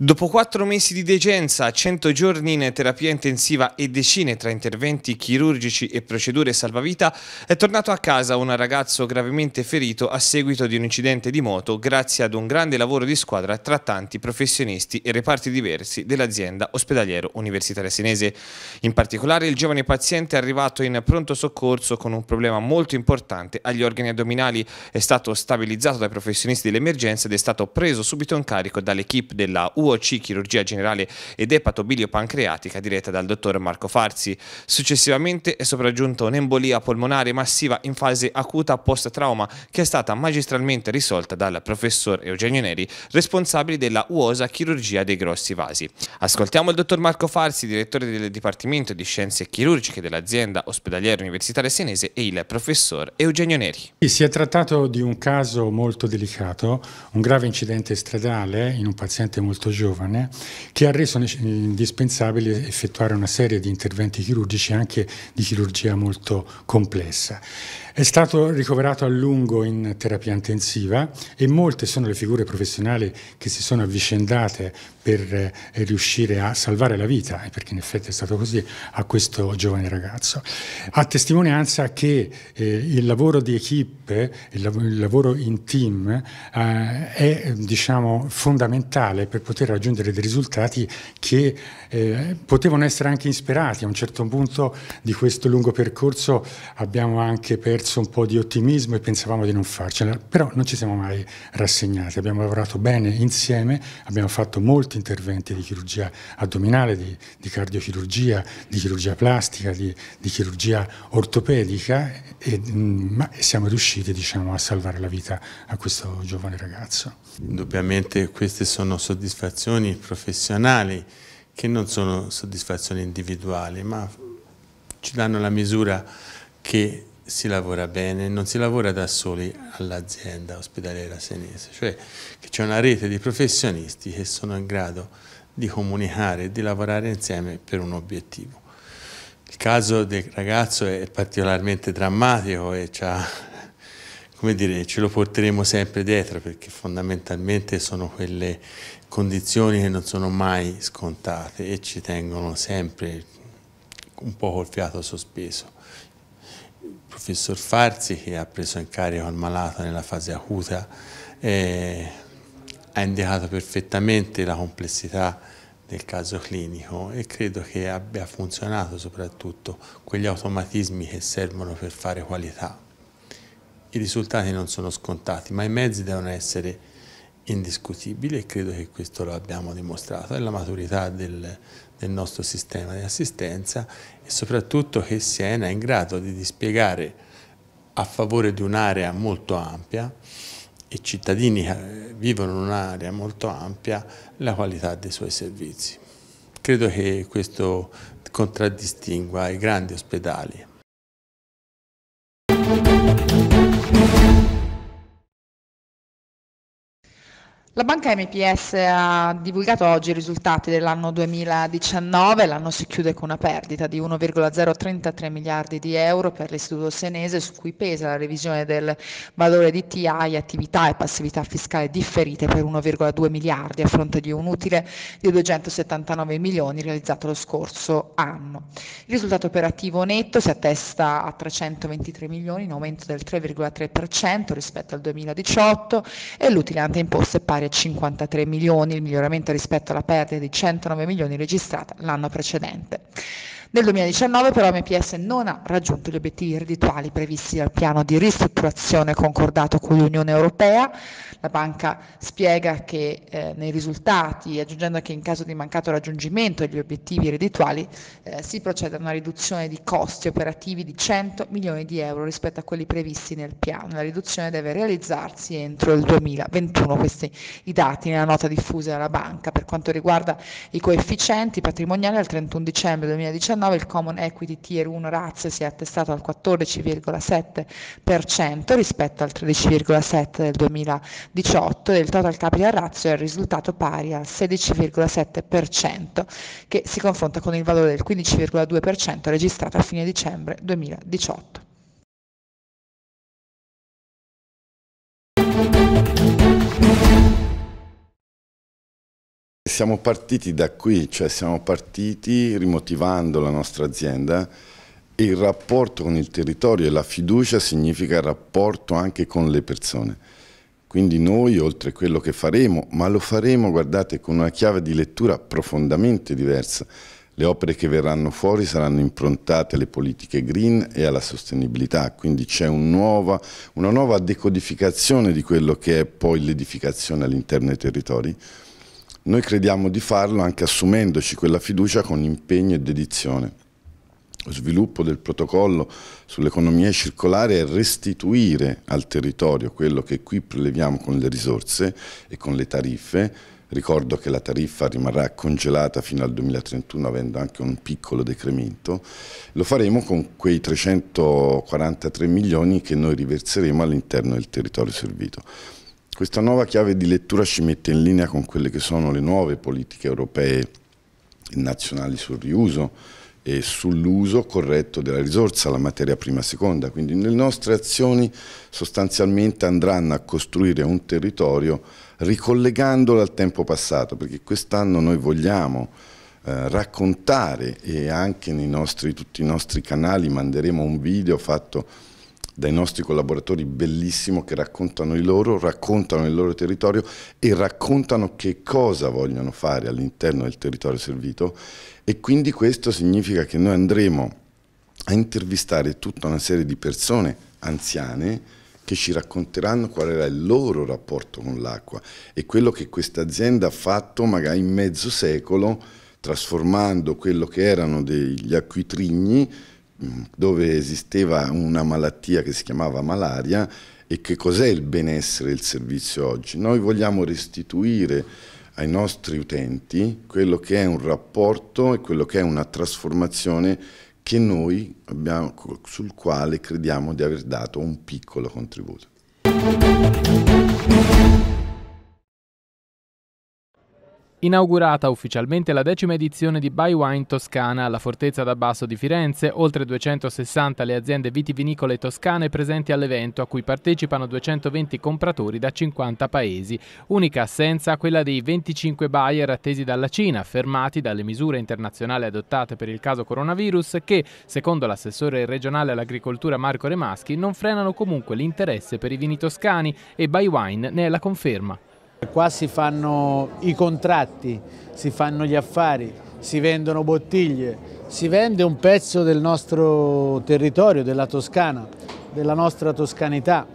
Dopo quattro mesi di degenza, 100 giorni in terapia intensiva e decine tra interventi chirurgici e procedure salvavita, è tornato a casa un ragazzo gravemente ferito a seguito di un incidente di moto grazie ad un grande lavoro di squadra tra tanti professionisti e reparti diversi dell'azienda ospedaliero universitaria senese. In particolare il giovane paziente è arrivato in pronto soccorso con un problema molto importante agli organi addominali, è stato stabilizzato dai professionisti dell'emergenza ed è stato preso subito in carico dall'equipe della UE UOC Chirurgia Generale ed Epatobilio Pancreatica diretta dal dottor Marco Farsi. Successivamente è sopraggiunta un'embolia polmonare massiva in fase acuta post-trauma che è stata magistralmente risolta dal professor Eugenio Neri, responsabile della UOSA Chirurgia dei Grossi Vasi. Ascoltiamo il dottor Marco Farsi, direttore del Dipartimento di Scienze Chirurgiche dell'azienda ospedaliera universitaria senese e il professor Eugenio Neri. Si è trattato di un caso molto delicato, un grave incidente stradale in un paziente molto giovane giovane, che ha reso indispensabile effettuare una serie di interventi chirurgici, anche di chirurgia molto complessa. È stato ricoverato a lungo in terapia intensiva e molte sono le figure professionali che si sono avvicendate per eh, riuscire a salvare la vita, perché in effetti è stato così, a questo giovane ragazzo. A testimonianza che eh, il lavoro di equip, il, lav il, lavoro in team eh, è diciamo, fondamentale per poter raggiungere dei risultati che eh, potevano essere anche insperati. A un certo punto di questo lungo percorso abbiamo anche perso verso un po' di ottimismo e pensavamo di non farcela, però non ci siamo mai rassegnati, abbiamo lavorato bene insieme, abbiamo fatto molti interventi di chirurgia addominale, di, di cardiochirurgia, di chirurgia plastica, di, di chirurgia ortopedica, e, mm, ma siamo riusciti diciamo, a salvare la vita a questo giovane ragazzo. Indubbiamente queste sono soddisfazioni professionali che non sono soddisfazioni individuali, ma ci danno la misura che si lavora bene, non si lavora da soli all'azienda ospedaliera senese, cioè che c'è una rete di professionisti che sono in grado di comunicare e di lavorare insieme per un obiettivo. Il caso del ragazzo è particolarmente drammatico e dire, ce lo porteremo sempre dietro perché fondamentalmente sono quelle condizioni che non sono mai scontate e ci tengono sempre un po' col fiato sospeso professor Farsi che ha preso in carico il malato nella fase acuta eh, ha indicato perfettamente la complessità del caso clinico e credo che abbia funzionato soprattutto quegli automatismi che servono per fare qualità. I risultati non sono scontati, ma i mezzi devono essere indiscutibile e credo che questo lo abbiamo dimostrato, è la maturità del, del nostro sistema di assistenza e soprattutto che Siena è in grado di dispiegare a favore di un'area molto ampia e cittadini che eh, vivono in un'area molto ampia la qualità dei suoi servizi. Credo che questo contraddistingua i grandi ospedali La banca MPS ha divulgato oggi i risultati dell'anno 2019, l'anno si chiude con una perdita di 1,033 miliardi di euro per l'istituto senese su cui pesa la revisione del valore di TI, attività e passività fiscale differite per 1,2 miliardi a fronte di un utile di 279 milioni realizzato lo scorso anno. Il risultato operativo netto si attesta a 323 milioni in aumento del 3,3% rispetto al 2018 e l'utile ante imposte pari a 53 milioni, il miglioramento rispetto alla perdita di 109 milioni registrata l'anno precedente. Nel 2019 però MPS non ha raggiunto gli obiettivi reddituali previsti dal piano di ristrutturazione concordato con l'Unione Europea. La banca spiega che eh, nei risultati, aggiungendo che in caso di mancato raggiungimento degli obiettivi reddituali, eh, si procede a una riduzione di costi operativi di 100 milioni di euro rispetto a quelli previsti nel piano. La riduzione deve realizzarsi entro il 2021, questi i dati nella nota diffusa dalla banca. Per quanto riguarda i coefficienti patrimoniali, al 31 dicembre 2019 2019 il Common Equity Tier 1 Ratio si è attestato al 14,7% rispetto al 13,7% del 2018 e il Total Capital Ratio è risultato pari al 16,7% che si confronta con il valore del 15,2% registrato a fine dicembre 2018. Siamo partiti da qui, cioè siamo partiti rimotivando la nostra azienda e il rapporto con il territorio e la fiducia significa rapporto anche con le persone. Quindi noi, oltre a quello che faremo, ma lo faremo, guardate, con una chiave di lettura profondamente diversa. Le opere che verranno fuori saranno improntate alle politiche green e alla sostenibilità, quindi c'è un una nuova decodificazione di quello che è poi l'edificazione all'interno dei territori. Noi crediamo di farlo anche assumendoci quella fiducia con impegno e dedizione. Lo sviluppo del protocollo sull'economia circolare è restituire al territorio quello che qui preleviamo con le risorse e con le tariffe, Ricordo che la tariffa rimarrà congelata fino al 2031 avendo anche un piccolo decremento. Lo faremo con quei 343 milioni che noi riverseremo all'interno del territorio servito. Questa nuova chiave di lettura ci mette in linea con quelle che sono le nuove politiche europee e nazionali sul riuso e sull'uso corretto della risorsa, la materia prima seconda. Quindi le nostre azioni sostanzialmente andranno a costruire un territorio ricollegandolo al tempo passato, perché quest'anno noi vogliamo eh, raccontare e anche nei nostri, tutti i nostri canali manderemo un video fatto dai nostri collaboratori bellissimo che raccontano il loro, raccontano il loro territorio e raccontano che cosa vogliono fare all'interno del territorio servito e quindi questo significa che noi andremo a intervistare tutta una serie di persone anziane che ci racconteranno qual era il loro rapporto con l'acqua e quello che questa azienda ha fatto magari in mezzo secolo trasformando quello che erano degli acquitrigni dove esisteva una malattia che si chiamava malaria e che cos'è il benessere del servizio oggi. Noi vogliamo restituire ai nostri utenti quello che è un rapporto e quello che è una trasformazione che noi abbiamo, sul quale crediamo di aver dato un piccolo contributo. Inaugurata ufficialmente la decima edizione di Buy Wine Toscana alla Fortezza d'Abbasso di Firenze, oltre 260 le aziende vitivinicole toscane presenti all'evento a cui partecipano 220 compratori da 50 paesi. Unica assenza quella dei 25 buyer attesi dalla Cina, fermati dalle misure internazionali adottate per il caso coronavirus che, secondo l'assessore regionale all'agricoltura Marco Remaschi, non frenano comunque l'interesse per i vini toscani e Buy Wine ne è la conferma. Qua si fanno i contratti, si fanno gli affari, si vendono bottiglie, si vende un pezzo del nostro territorio, della Toscana, della nostra toscanità.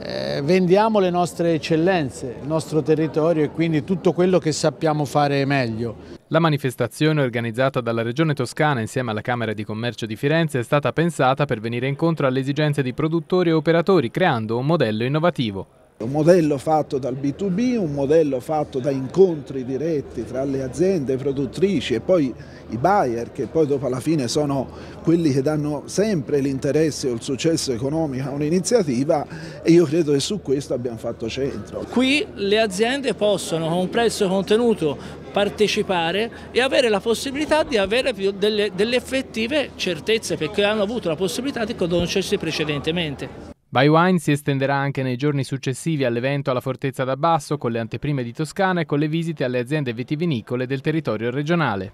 Eh, vendiamo le nostre eccellenze, il nostro territorio e quindi tutto quello che sappiamo fare meglio. La manifestazione organizzata dalla Regione Toscana insieme alla Camera di Commercio di Firenze è stata pensata per venire incontro alle esigenze di produttori e operatori creando un modello innovativo. Un modello fatto dal B2B, un modello fatto da incontri diretti tra le aziende produttrici e poi i buyer che poi dopo alla fine sono quelli che danno sempre l'interesse o il successo economico a un'iniziativa e io credo che su questo abbiamo fatto centro. Qui le aziende possono con un prezzo contenuto partecipare e avere la possibilità di avere delle, delle effettive certezze perché hanno avuto la possibilità di conoscersi precedentemente. By Wine si estenderà anche nei giorni successivi all'evento alla Fortezza d'Abbasso con le anteprime di Toscana e con le visite alle aziende vitivinicole del territorio regionale.